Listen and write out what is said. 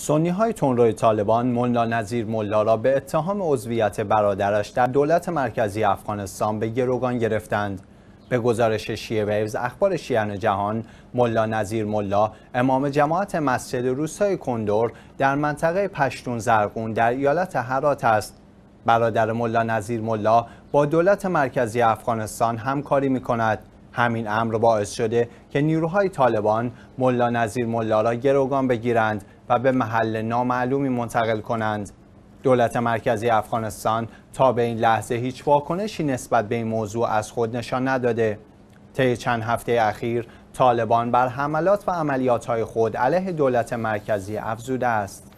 سنی های تونروی طالبان ملا نظیر ملا را به اتهام عضویت برادرش در دولت مرکزی افغانستان به گروگان گرفتند. به گزارش شیعه ویوز اخبار شیعن جهان ملا نظیر ملا امام جماعت مسجد روسای کندور در منطقه پشتون زرقون در ایالت هرات است. برادر ملا نظیر ملا با دولت مرکزی افغانستان همکاری می کند. همین امر باعث شده که نیروهای طالبان ملا نظیر ملا را گروگان بگیرند و به محل نامعلومی منتقل کنند. دولت مرکزی افغانستان تا به این لحظه هیچ واکنشی نسبت به این موضوع از خود نشان نداده. طی چند هفته اخیر طالبان بر حملات و عملیات‌های خود علیه دولت مرکزی افزوده است.